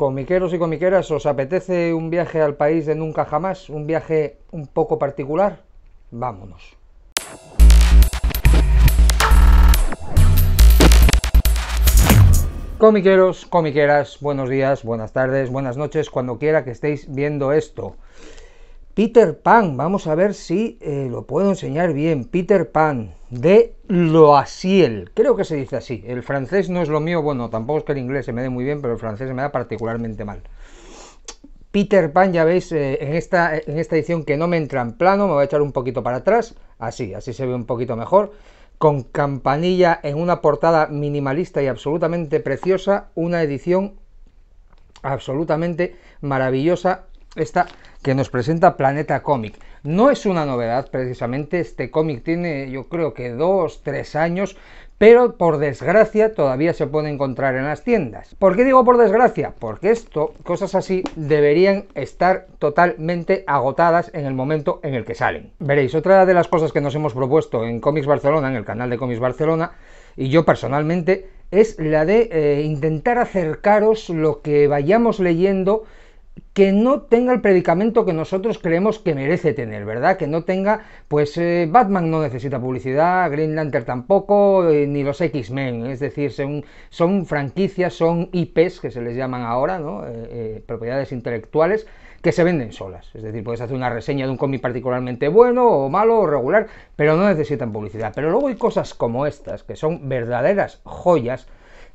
Comiqueros y comiqueras, ¿os apetece un viaje al país de nunca jamás? ¿Un viaje un poco particular? Vámonos. Comiqueros, comiqueras, buenos días, buenas tardes, buenas noches, cuando quiera que estéis viendo esto. Peter Pan, vamos a ver si eh, lo puedo enseñar bien. Peter Pan, de Loaciel creo que se dice así. El francés no es lo mío, bueno, tampoco es que el inglés se me dé muy bien, pero el francés se me da particularmente mal. Peter Pan, ya veis, eh, en, esta, en esta edición que no me entra en plano, me voy a echar un poquito para atrás, así, así se ve un poquito mejor. Con campanilla en una portada minimalista y absolutamente preciosa, una edición absolutamente maravillosa esta que nos presenta Planeta Comic. No es una novedad precisamente, este cómic tiene yo creo que dos, tres años, pero por desgracia todavía se puede encontrar en las tiendas. ¿Por qué digo por desgracia? Porque esto, cosas así, deberían estar totalmente agotadas en el momento en el que salen. Veréis, otra de las cosas que nos hemos propuesto en Comics Barcelona, en el canal de Comics Barcelona, y yo personalmente, es la de eh, intentar acercaros lo que vayamos leyendo que no tenga el predicamento que nosotros creemos que merece tener, ¿verdad? Que no tenga, pues eh, Batman no necesita publicidad, Green Lantern tampoco, eh, ni los X-Men, es decir, son, franquicias, son IPs que se les llaman ahora, ¿no? Eh, propiedades intelectuales que se venden solas, es decir, puedes hacer una reseña de un cómic particularmente bueno o malo o regular, pero no necesitan publicidad. Pero luego hay cosas como estas, que son verdaderas joyas,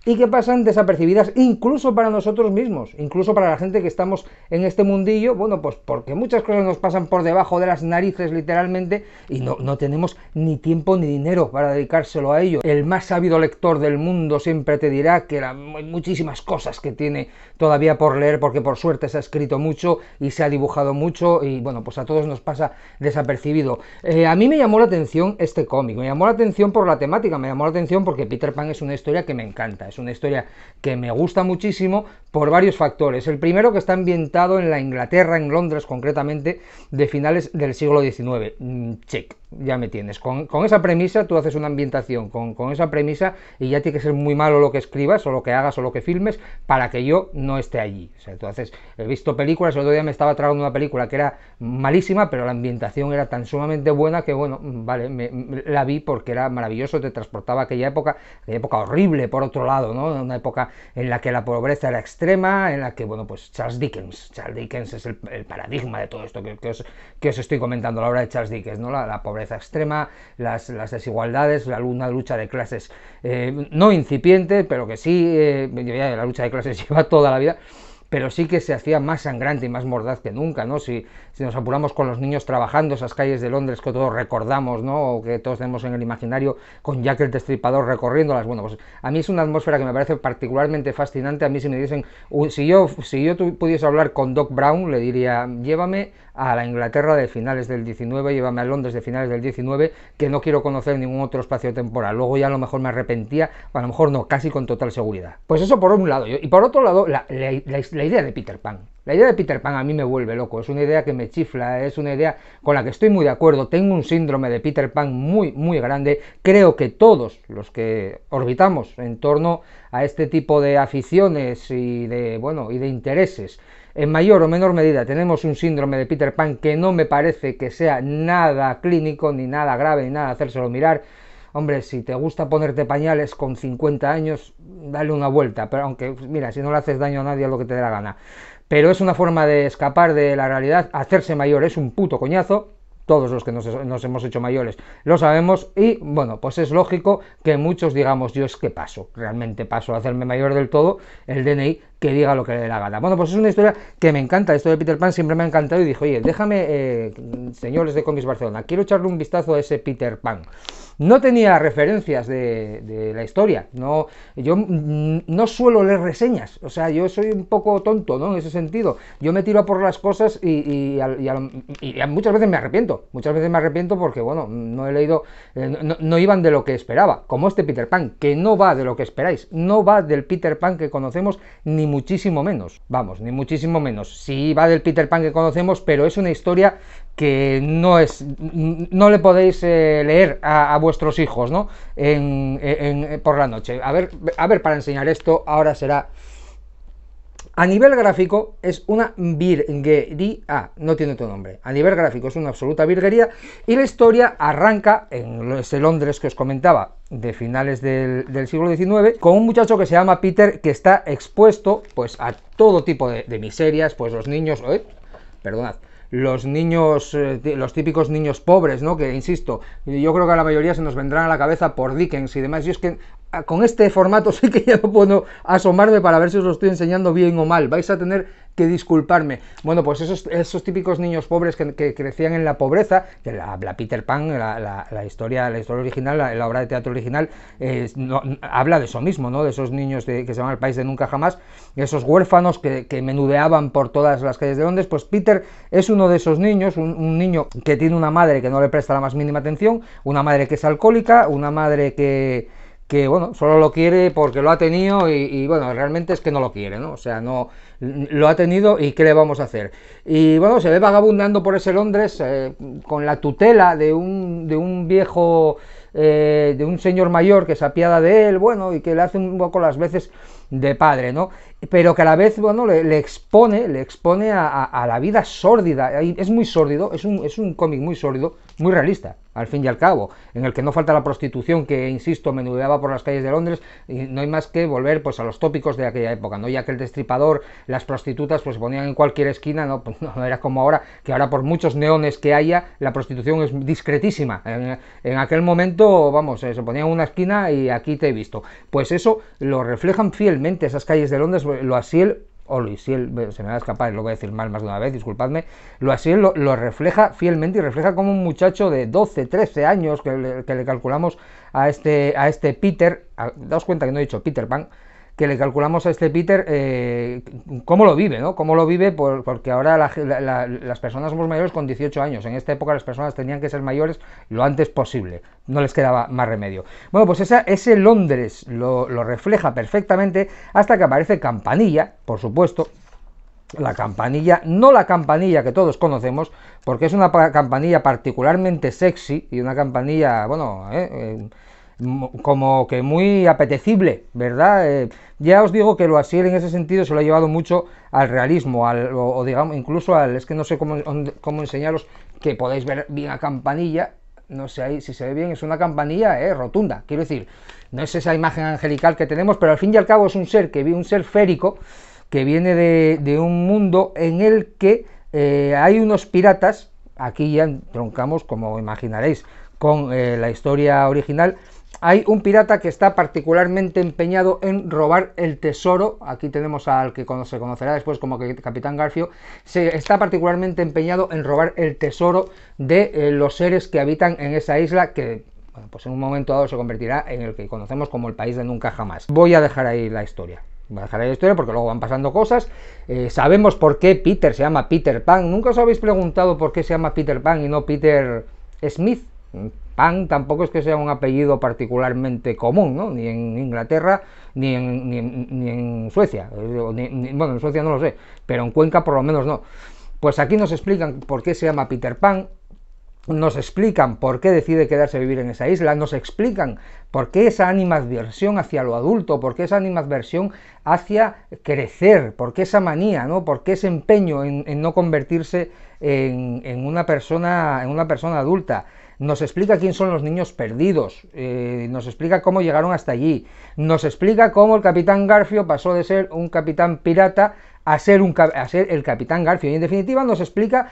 y que pasan desapercibidas incluso para nosotros mismos, incluso para la gente que estamos en este mundillo, bueno, pues porque muchas cosas nos pasan por debajo de las narices literalmente y no, no tenemos ni tiempo ni dinero para dedicárselo a ello. El más sabido lector del mundo siempre te dirá que hay muchísimas cosas que tiene todavía por leer porque por suerte se ha escrito mucho y se ha dibujado mucho y bueno, pues a todos nos pasa desapercibido. Eh, a mí me llamó la atención este cómic, me llamó la atención por la temática, me llamó la atención porque Peter Pan es una historia que me encanta es una historia que me gusta muchísimo por varios factores. El primero que está ambientado en la Inglaterra, en Londres concretamente, de finales del siglo XIX. Mm, check, ya me tienes. Con, esa premisa tú haces una ambientación, con, esa premisa y ya tiene que ser muy malo lo que escribas o lo que hagas o lo que filmes para que yo no esté allí. O sea, tú haces, he visto películas, el otro día me estaba tragando una película que era malísima, pero la ambientación era tan sumamente buena que bueno, mm, vale, mm, la vi porque era maravilloso, te transportaba a aquella época, aquella época horrible por otro lado una época en la que la pobreza era extrema, en la que, bueno, pues Charles Dickens, Charles Dickens es el, paradigma de todo esto que, os, estoy comentando, la hora de Charles Dickens, ¿no? La, pobreza extrema, las, desigualdades, la, una lucha de clases eh, no incipiente, pero que sí, eh, la lucha de clases lleva toda la vida pero sí que se hacía más sangrante y más mordaz que nunca, ¿no? Si, si nos apuramos con los niños trabajando, esas calles de Londres que todos recordamos, ¿no? O que todos tenemos en el imaginario, con Jack el Destripador recorriéndolas, bueno, pues a mí es una atmósfera que me parece particularmente fascinante, a mí si me dicen, si yo, si yo pudiese hablar con Doc Brown, le diría, llévame a la Inglaterra de finales del 19, llévame a Londres de finales del 19, que no quiero conocer ningún otro espacio temporal. Luego ya a lo mejor me arrepentía, a lo mejor no, casi con total seguridad. Pues eso por un lado. Y por otro lado, la, idea de Peter Pan. La idea de Peter Pan a mí me vuelve loco, es una idea que me chifla, es una idea con la que estoy muy de acuerdo, tengo un síndrome de Peter Pan muy, muy grande, creo que todos los que orbitamos en torno a este tipo de aficiones y de, bueno, y de intereses, en mayor o menor medida tenemos un síndrome de Peter Pan que no me parece que sea nada clínico, ni nada grave, ni nada hacérselo mirar. Hombre, si te gusta ponerte pañales con 50 años, dale una vuelta, pero aunque, mira, si no le haces daño a nadie, es lo que te dé la gana. Pero es una forma de escapar de la realidad, hacerse mayor es un puto coñazo, todos los que nos, nos, hemos hecho mayores lo sabemos y bueno, pues es lógico que muchos digamos, yo es que paso, realmente paso a hacerme mayor del todo, el DNI diga lo que le dé la gana. Bueno, pues es una historia que me encanta, esto de Peter Pan siempre me ha encantado y dijo, oye, déjame, eh, señores de Comics Barcelona, quiero echarle un vistazo a ese Peter Pan. No tenía referencias de, la historia, no, yo no suelo leer reseñas, o sea, yo soy un poco tonto, ¿no? En ese sentido, yo me tiro a por las cosas y, muchas veces me arrepiento, muchas veces me arrepiento porque, bueno, no he leído, eh, no, no iban de lo que esperaba, como este Peter Pan, que no va de lo que esperáis, no va del Peter Pan que conocemos ni muchísimo menos. Vamos, ni muchísimo menos. si va del Peter Pan que conocemos, pero es una historia que no es no le podéis eh, leer a, vuestros hijos, ¿no? por la noche. A ver, a ver, para enseñar esto, ahora será a nivel gráfico es una virguería, no tiene otro nombre. A nivel gráfico es una absoluta virguería y la historia arranca en ese Londres que os comentaba de finales del, siglo XIX con un muchacho que se llama Peter que está expuesto pues a todo tipo de, miserias, pues los niños, eh, perdonad, los niños, eh, los típicos niños pobres, ¿no? Que insisto, yo creo que a la mayoría se nos vendrán a la cabeza por Dickens y demás. Y es que con este formato sí que ya no puedo asomarme para ver si os lo estoy enseñando bien o mal. Vais a tener que disculparme. Bueno, pues esos, esos típicos niños pobres que, crecían en la pobreza, que la, Peter Pan, la, historia, la historia original, la, obra de teatro original, habla de eso mismo, ¿no? De esos niños que se van al país de nunca jamás, esos huérfanos que, menudeaban por todas las calles de Londres. Pues Peter es uno de esos niños, un, niño que tiene una madre que no le presta la más mínima atención, una madre que es alcohólica, una madre que que bueno, solo lo quiere porque lo ha tenido y, bueno, realmente es que no lo quiere, ¿no? O sea, no lo ha tenido y qué le vamos a hacer. Y bueno, se ve vagabundando por ese Londres eh, con la tutela de un, de un viejo, eh, de un señor mayor que se apiada de él, bueno, y que le hace un poco las veces de padre, ¿no? Pero que a la vez, bueno, le, expone, le expone a, la vida sórdida, es muy sórdido, es un, es un cómic muy sórdido, muy realista, al fin y al cabo, en el que no falta la prostitución que, insisto, menudeaba por las calles de Londres, y no hay más que volver pues a los tópicos de aquella época, ¿no? Ya que el destripador, las prostitutas, pues se ponían en cualquier esquina, ¿no? Pues, no, era como ahora, que ahora por muchos neones que haya, la prostitución es discretísima. En, aquel momento, vamos, eh, se ponían en una esquina y aquí te he visto. Pues eso lo reflejan fiel esas calles de Londres, lo él, o lo él, se me va a escapar, lo voy a decir mal más de una vez, disculpadme, lo así lo, lo refleja fielmente y refleja como un muchacho de 12, 13 años que le, calculamos a este, a este Peter, daos cuenta que no he dicho Peter Pan, que le calculamos a este Peter eh, cómo lo vive, ¿no? Cómo lo vive, porque ahora las personas somos mayores con 18 años. En esta época las personas tenían que ser mayores lo antes posible. No les quedaba más remedio. Bueno, pues ese Londres lo, refleja perfectamente hasta que aparece Campanilla, por supuesto, la campanilla, no la campanilla que todos conocemos, porque es una campanilla particularmente sexy y una campanilla, bueno, eh, eh, como que muy apetecible, ¿verdad? Eh, ya os digo que lo así en ese sentido se lo ha llevado mucho al realismo, al, o, digamos incluso al, es que no sé cómo, enseñaros que podéis ver bien a campanilla, no sé ahí si se ve bien, es una campanilla eh, rotunda, quiero decir, no es esa imagen angelical que tenemos, pero al fin y al cabo es un ser que un ser férico que viene de, un mundo en el que eh, hay unos piratas, aquí ya troncamos como imaginaréis, con la historia original hay un pirata que está particularmente empeñado en robar el tesoro. Aquí tenemos al que se conocerá después como Capitán Garfio. Se está particularmente empeñado en robar el tesoro de eh, los seres que habitan en esa isla que pues en un momento dado se convertirá en el que conocemos como el país de nunca jamás. Voy a dejar ahí la historia. Voy a dejar ahí la historia porque luego van pasando cosas. Eh, sabemos por qué Peter se llama Peter Pan. ¿Nunca os habéis preguntado por qué se llama Peter Pan y no Peter Smith? Pan tampoco es que sea un apellido particularmente común, ni en Inglaterra ni en, Suecia. Eh, bueno, en Suecia no lo sé, pero en Cuenca por lo menos no. Pues aquí nos explican por qué se llama Peter Pan, nos explican por qué decide quedarse a vivir en esa isla, nos explican por qué esa animadversión hacia lo adulto, por qué esa animadversión hacia crecer, por qué esa manía, ¿no? por qué ese empeño en, no convertirse en, una persona, en una persona adulta nos explica quién son los niños perdidos, eh, nos explica cómo llegaron hasta allí, nos explica cómo el capitán Garfio pasó de ser un capitán pirata a ser, un, a ser el capitán Garfio. Y en definitiva nos explica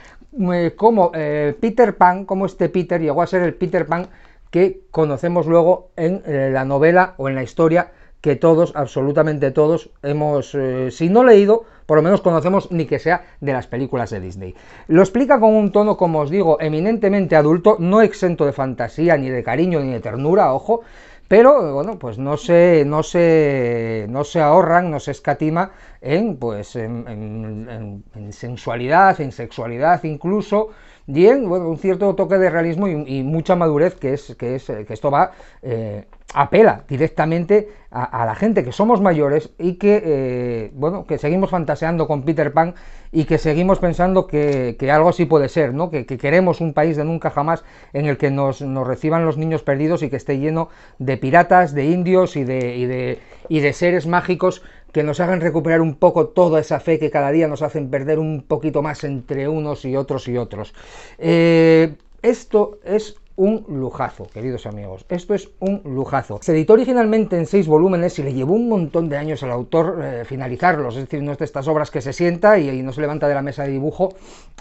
eh, cómo eh, Peter Pan, cómo este Peter llegó a ser el Peter Pan que conocemos luego en la novela o en la historia que todos, absolutamente todos, hemos, eh, si no leído, por lo menos conocemos ni que sea de las películas de Disney. Lo explica con un tono, como os digo, eminentemente adulto, no exento de fantasía, ni de cariño, ni de ternura, ojo, pero eh, bueno, pues no se, no se, no se ahorran, no se escatima en, pues, en sensualidad, en sexualidad incluso, bien bueno, un cierto toque de realismo y, mucha madurez que es que es que esto va eh, apela directamente a, la gente que somos mayores y que eh, bueno que seguimos fantaseando con Peter Pan y que seguimos pensando que, algo así puede ser no que, que, queremos un país de nunca jamás en el que nos, nos, reciban los niños perdidos y que esté lleno de piratas de indios y de, y de, y de seres mágicos que nos hagan recuperar un poco toda esa fe que cada día nos hacen perder un poquito más entre unos y otros y otros. Eh, esto es un lujazo, queridos amigos. Esto es un lujazo. Se editó originalmente en seis volúmenes y le llevó un montón de años al autor eh, finalizarlos. Es decir, no es de estas obras que se sienta y, no se levanta de la mesa de dibujo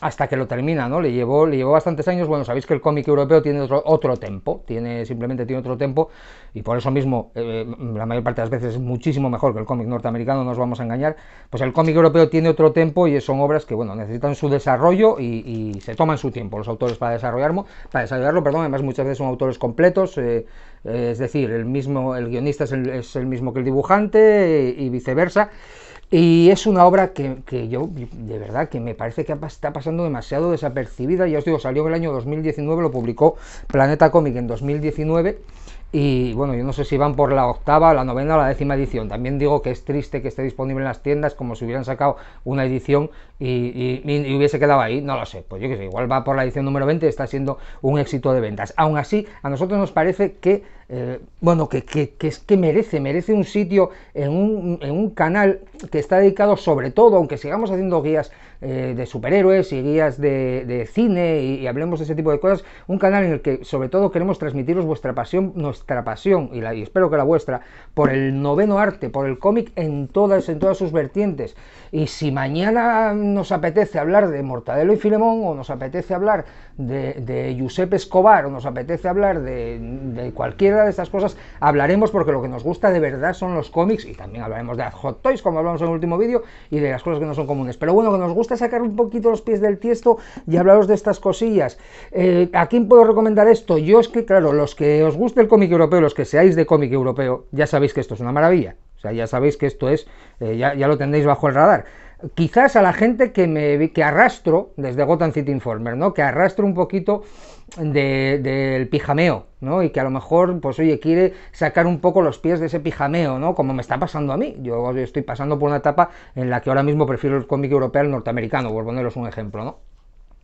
hasta que lo termina, ¿no? Le llevó, le llevó bastantes años. Bueno, sabéis que el cómic europeo tiene otro, tiempo tempo, tiene, simplemente tiene otro tiempo y por eso mismo, eh, la mayor parte de las veces es muchísimo mejor que el cómic norteamericano, no os vamos a engañar. Pues el cómic europeo tiene otro tiempo y son obras que, bueno, necesitan su desarrollo y, se toman su tiempo los autores para desarrollarlo, para desarrollarlo, perdón, Además, muchas veces son autores completos, eh, eh, es decir, el mismo, el guionista es el, mismo que el dibujante eh, y, viceversa. Y es una obra que, yo, de verdad, que me parece que está pasando demasiado desapercibida. Ya os digo, salió en el año 2019, lo publicó Planeta Cómic en 2019. Y bueno, yo no sé si van por la octava, la novena o la décima edición. También digo que es triste que esté disponible en las tiendas como si hubieran sacado una edición y, hubiese quedado ahí. No lo sé, pues yo que sé, igual va por la edición número 20 y está siendo un éxito de ventas. Aún así, a nosotros nos parece que eh, bueno, que, es que merece, merece un sitio en un, canal que está dedicado sobre todo, aunque sigamos haciendo guías eh, de superhéroes y guías de, cine y, hablemos de ese tipo de cosas, un canal en el que sobre todo queremos transmitiros vuestra pasión, nuestra pasión, y, la, espero que la vuestra, por el noveno arte, por el cómic en todas, en todas sus vertientes. Y si mañana nos apetece hablar de Mortadelo y Filemón, o nos apetece hablar de, Giuseppe Escobar, o nos apetece hablar de, de cualquiera de estas cosas hablaremos porque lo que nos gusta de verdad son los cómics y también hablaremos de Hot Toys, como hablamos en el último vídeo, y de las cosas que no son comunes. Pero bueno, que nos gusta sacar un poquito los pies del tiesto y hablaros de estas cosillas. Eh, ¿A quién puedo recomendar esto? Yo es que, claro, los que os guste el cómic europeo, los que seáis de cómic europeo, ya sabéis que esto es una maravilla. O sea, ya sabéis que esto es, eh, ya, lo tendréis bajo el radar quizás a la gente que me que arrastro desde Gotham City Informer, ¿no? Que arrastro un poquito de, del pijameo, ¿no? Y que a lo mejor, pues oye, quiere sacar un poco los pies de ese pijameo, ¿no? Como me está pasando a mí. Yo estoy pasando por una etapa en la que ahora mismo prefiero el cómic europeo al norteamericano, por poneros un ejemplo, ¿no?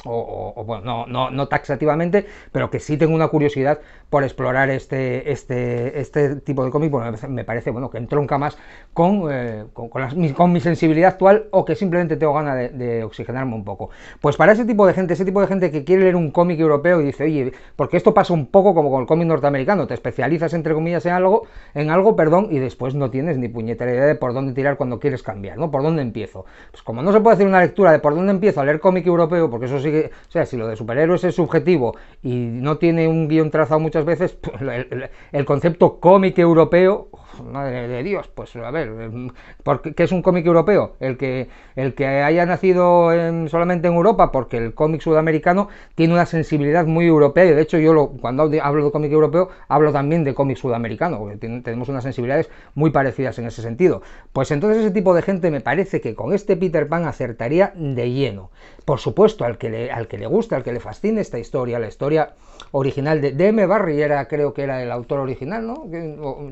o, bueno, no, no, taxativamente, pero que sí tengo una curiosidad por explorar este, este, este tipo de cómic, porque me parece bueno, que entronca más con, eh, con, mi sensibilidad actual o que simplemente tengo ganas de, de, oxigenarme un poco. Pues para ese tipo de gente, ese tipo de gente que quiere leer un cómic europeo y dice, oye, porque esto pasa un poco como con el cómic norteamericano, te especializas entre comillas en algo, en algo, perdón, y después no tienes ni puñetera idea de por dónde tirar cuando quieres cambiar, ¿no? ¿Por dónde empiezo? Pues como no se puede hacer una lectura de por dónde empiezo a leer cómic europeo, porque eso sí o sea, si lo de superhéroes es subjetivo y no tiene un guión trazado muchas veces, pues, el, concepto cómic europeo, madre de Dios, pues a ver, em, porque ¿qué es un cómic europeo? El que, el que haya nacido solamente en Europa, porque el cómic sudamericano tiene una sensibilidad muy europea, y de hecho yo lo, cuando hablo de cómic europeo, hablo también de cómic sudamericano, porque tenemos unas sensibilidades muy parecidas en ese sentido. Pues entonces ese tipo de gente me parece que con este Peter Pan acertaría de lleno por supuesto, al que, le, al gusta, al que le fascine esta historia, la historia original de D.M. Barry, era, creo que era el autor original, ¿no?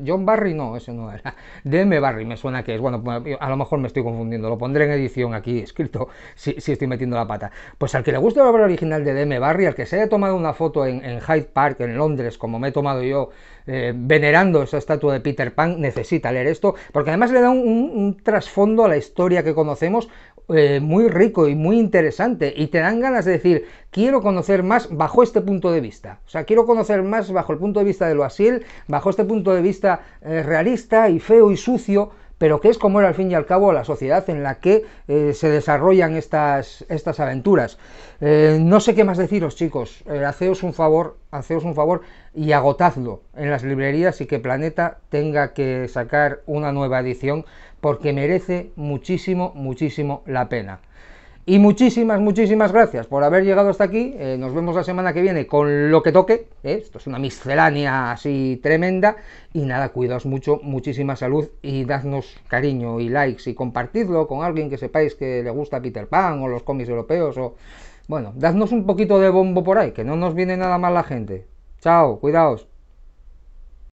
John Barry, no, ese no era. D.M. Barry, me suena que es, bueno, pues, a lo mejor me estoy confundiendo, lo pondré en edición aquí escrito, si, estoy metiendo la pata. Pues al que le gusta la obra original de D.M. Barry, al que se haya tomado una foto en Hyde Park, en Londres, como me he tomado yo eh, venerando esa estatua de Peter Pan, necesita leer esto, porque además le da un, trasfondo a la historia que conocemos eh, muy rico y muy interesante y te dan ganas de decir, quiero conocer más bajo este punto de vista. O sea, quiero conocer más bajo el punto de vista de asil, bajo este punto de vista eh, realista y feo y sucio, pero que es como era al fin y al cabo la sociedad en la que se desarrollan estas, estas aventuras. no sé qué más deciros, chicos. haceos un favor, haceos un favor, y agotadlo en las librerías y que Planeta tenga que sacar una nueva edición porque merece muchísimo, muchísimo la pena. Y muchísimas, muchísimas gracias por haber llegado hasta aquí. Eh, nos vemos la semana que viene con lo que toque. ¿eh? Esto es una miscelánea así tremenda. Y nada, cuidaos mucho, muchísima salud y dadnos cariño y likes y compartidlo con alguien que sepáis que le gusta Peter Pan o los cómics europeos o... Bueno, dadnos un poquito de bombo por ahí, que no nos viene nada mal la gente chao. Cuidaos.